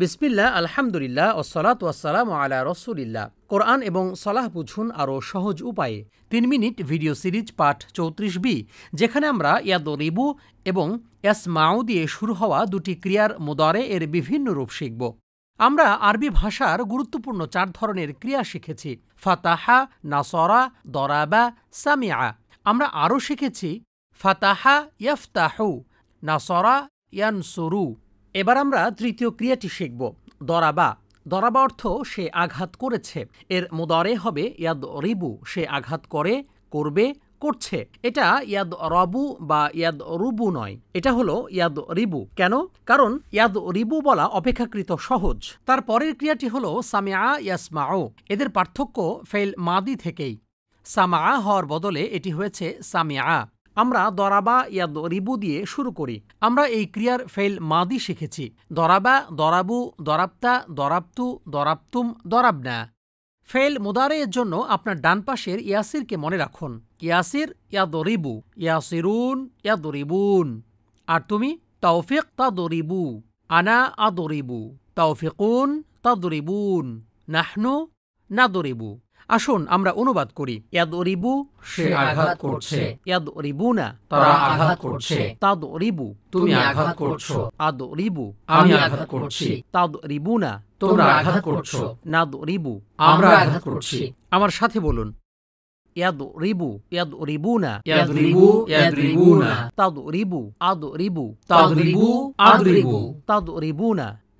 বিসমিল্লা আলহামদুলিল্লাহ ও সলাত ওয়াসালাম আলা রসুলিল্লাহ কোরআন এবং সলাহ বুঝুন আরও সহজ উপায়ে তিন মিনিট ভিডিও সিরিজ পাঠ চৌত্রিশ বি যেখানে আমরা রিবু এবং মাও দিয়ে শুরু হওয়া দুটি ক্রিয়ার মুদারে এর বিভিন্ন রূপ শিখব আমরা আরবি ভাষার গুরুত্বপূর্ণ চার ধরনের ক্রিয়া শিখেছি ফাতাহা নাসরা দরাবা সামিয়া আমরা আরও শিখেছি ফাতাহা ইয়ফতাহু নাসরা ইয়ানসরু এবার আমরা তৃতীয় ক্রিয়াটি শিখব দরাবা দরাবা অর্থ সে আঘাত করেছে এর মোদারে হবে ইয়াদ রিবু সে আঘাত করে করবে করছে এটা ইয়াদ রবু বা ইয়াদ রুবু নয় এটা হলো ইয়াদ রিবু কেন কারণ ইয়াদ রিবু বলা অপেক্ষাকৃত সহজ তার পরের ক্রিয়াটি হলো সামিয়া ইয়াসমাও এদের পার্থক্য ফেল মাদি থেকেই সামা হওয়ার বদলে এটি হয়েছে সামিয়া আমরা দরাবা ইয়া দরিবু দিয়ে শুরু করি আমরা এই ক্রিয়ার ফেল মাদি শিখেছি দরাবা দরাবু দরাপ্তা দরাপ্তু দরাপ্তুম দরাবনা ফেল এর জন্য আপনার ডান পাশের ইয়াসিরকে মনে রাখুন ইয়াসির ইয়া দরিবু ইয়াসিরুন ইয়া দরিবুন আর তুমি তৌফিক তা দরিবু আনা আদরিবু তৌফিকুন তা দরিবুন নাহনু না দরিবু আসুন আমরা অনুবাদ করি ইয়াদ রিবু সে আঘাত করছে ইয়াদ রিবু না তারা আঘাত করছে তাদ রিবু তুমি আঘাত করছো আদ রিবু আমি আঘাত করছি তাদ রিবু না তোমরা আঘাত করছো নাদ রিবু আমরা আঘাত করছি আমার সাথে বলুন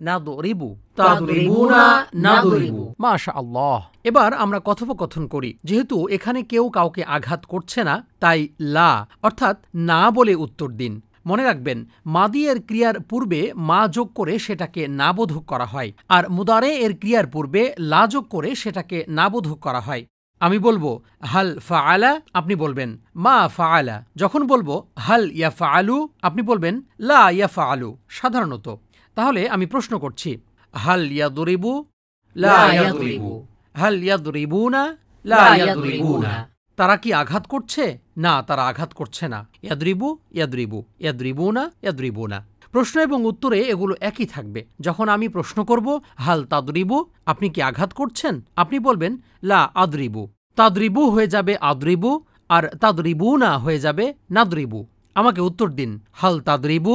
এবার আমরা কথোপকথন করি যেহেতু এখানে কেউ কাউকে আঘাত করছে না তাই লা অর্থাৎ না বলে উত্তর দিন মনে রাখবেন মাদি এর ক্রিয়ার পূর্বে মা যোগ করে সেটাকে নাবোধক করা হয় আর মুদারে এর ক্রিয়ার পূর্বে লা যোগ করে সেটাকে নাবোধক করা হয় আমি বলবো হাল আলা আপনি বলবেন মা আলা যখন বলবো হাল ইয়া ফা আলু আপনি বলবেন লা ইয়া ফা আলু সাধারণত তাহলে আমি প্রশ্ন করছি হাল ইয়াদুরিবু হাল ইয়াদুরিবু না তারা কি আঘাত করছে না তারা আঘাত করছে না ইয়াদরিবু ইয়াদরিবু ইয়াদরিবু না ইয়াদরিবু না প্রশ্ন এবং উত্তরে এগুলো একই থাকবে যখন আমি প্রশ্ন করব হাল তাদরিবু আপনি কি আঘাত করছেন আপনি বলবেন লা আদরিবু তাদরিবু হয়ে যাবে আদরিবু আর তাদরিবু না হয়ে যাবে নাদ্রিবু আমাকে উত্তর দিন হাল তাদরিবু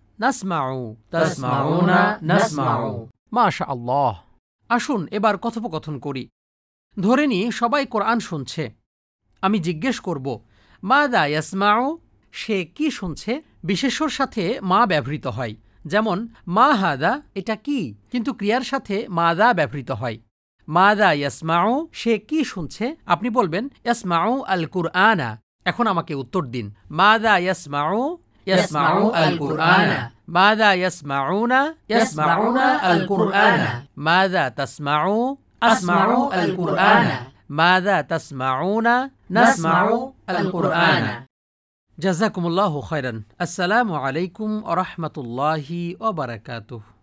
নাসমাউ নাসমাউ মাশা আল্লাহ আসুন এবার কথোপকথন করি ধরে নি সবাই কোরআন শুনছে আমি জিজ্ঞেস করব মা দা ইয়াসমাও সে কি শুনছে বিশেষর সাথে মা ব্যবহৃত হয় যেমন মা হাদা এটা কি কিন্তু ক্রিয়ার সাথে মা দা ব্যবহৃত হয় মা দা ইয়াসমাও সে কি শুনছে আপনি বলবেন ইয়াসমাও আল কুরআনা এখন আমাকে উত্তর দিন মা দা ইয়াসমাও يسمعون القرآن ماذا يسمعون يسمعون القرآن ماذا تسمع أسمع القرآن ماذا تسمعون نسمع القرآن جزاكم الله خيرا السلام عليكم ورحمة الله وبركاته